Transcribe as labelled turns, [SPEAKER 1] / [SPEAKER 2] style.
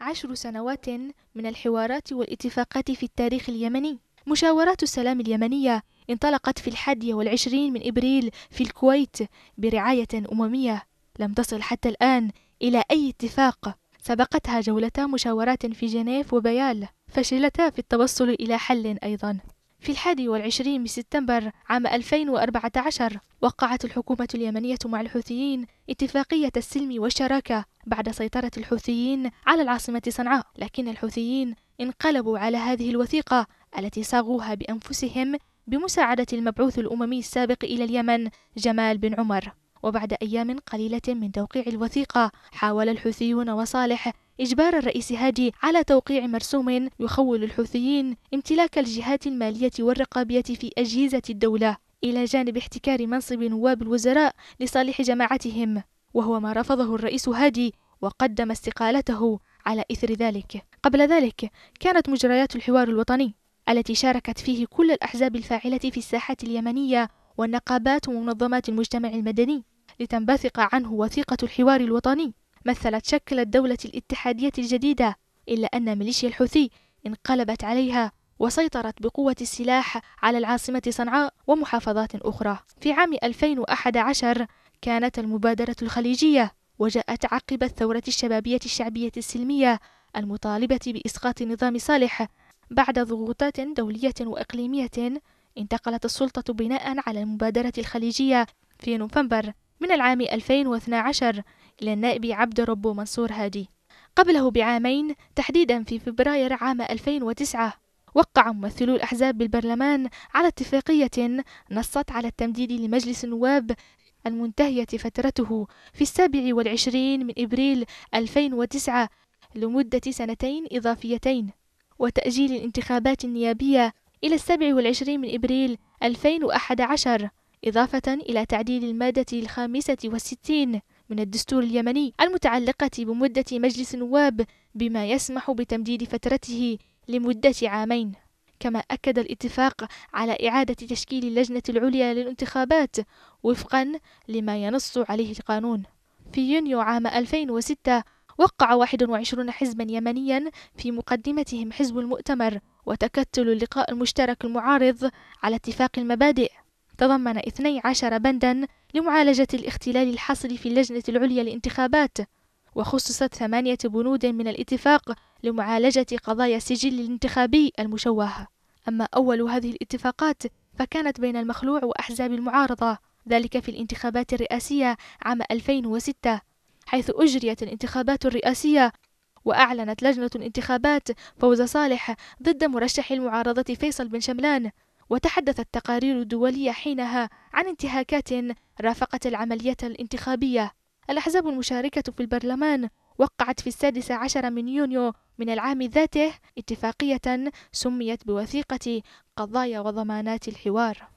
[SPEAKER 1] عشر سنوات من الحوارات والاتفاقات في التاريخ اليمني مشاورات السلام اليمنية انطلقت في الحادي والعشرين من إبريل في الكويت برعاية أممية لم تصل حتى الآن إلى أي اتفاق سبقتها جولتا مشاورات في جنيف وبيال فشلتا في التوصل إلى حل أيضا في الحادي والعشرين من سبتمبر عام 2014 وقعت الحكومة اليمنية مع الحوثيين اتفاقية السلم والشراكة بعد سيطرة الحوثيين على العاصمة صنعاء لكن الحوثيين انقلبوا على هذه الوثيقة التي صاغوها بأنفسهم بمساعدة المبعوث الأممي السابق إلى اليمن جمال بن عمر وبعد أيام قليلة من توقيع الوثيقة حاول الحوثيون وصالح إجبار الرئيس هادي على توقيع مرسوم يخول الحوثيين امتلاك الجهات المالية والرقابية في أجهزة الدولة إلى جانب احتكار منصب نواب الوزراء لصالح جماعتهم وهو ما رفضه الرئيس هادي وقدم استقالته على إثر ذلك قبل ذلك كانت مجريات الحوار الوطني التي شاركت فيه كل الأحزاب الفاعلة في الساحة اليمنية والنقابات ومنظمات المجتمع المدني لتنبثق عنه وثيقة الحوار الوطني مثلت شكل الدولة الاتحادية الجديدة إلا أن ميليشيا الحوثي انقلبت عليها وسيطرت بقوة السلاح على العاصمة صنعاء ومحافظات أخرى في عام 2011 كانت المبادرة الخليجية وجاءت عقب الثورة الشبابية الشعبية السلمية المطالبة بإسقاط نظام صالح بعد ضغوطات دولية وإقليمية انتقلت السلطة بناء على المبادرة الخليجية في نوفمبر من العام 2012 إلى النائب عبد رب منصور هادي قبله بعامين تحديدا في فبراير عام 2009 وقع ممثلو الأحزاب بالبرلمان على اتفاقية نصت على التمديد لمجلس النواب المنتهية فترته في السابع والعشرين من إبريل 2009 لمدة سنتين إضافيتين وتأجيل الانتخابات النيابية إلى السابع والعشرين من إبريل 2011 إضافة إلى تعديل المادة الخامسة والستين من الدستور اليمني المتعلقة بمدة مجلس النواب بما يسمح بتمديد فترته لمدة عامين كما أكد الاتفاق على إعادة تشكيل اللجنة العليا للانتخابات وفقا لما ينص عليه القانون في يونيو عام 2006 وقع 21 حزبا يمنيا في مقدمتهم حزب المؤتمر وتكتل اللقاء المشترك المعارض على اتفاق المبادئ تضمن 12 بندا لمعالجة الاختلال الحاصل في اللجنة العليا للانتخابات وخصصت ثمانية بنود من الاتفاق لمعالجة قضايا السجل الانتخابي المشوه أما أول هذه الاتفاقات فكانت بين المخلوع وأحزاب المعارضة ذلك في الانتخابات الرئاسية عام 2006 حيث أجريت الانتخابات الرئاسية وأعلنت لجنة الانتخابات فوز صالح ضد مرشح المعارضة فيصل بن شملان وتحدثت تقارير دولية حينها عن انتهاكات رافقت العملية الانتخابية الأحزاب المشاركة في البرلمان وقعت في السادس عشر من يونيو من العام ذاته اتفاقية سميت بوثيقة قضايا وضمانات الحوار